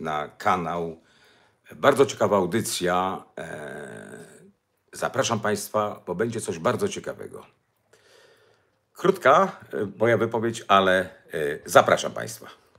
na kanał. Bardzo ciekawa audycja. E, zapraszam Państwa, bo będzie coś bardzo ciekawego. Krótka e, moja wypowiedź, ale e, zapraszam Państwa.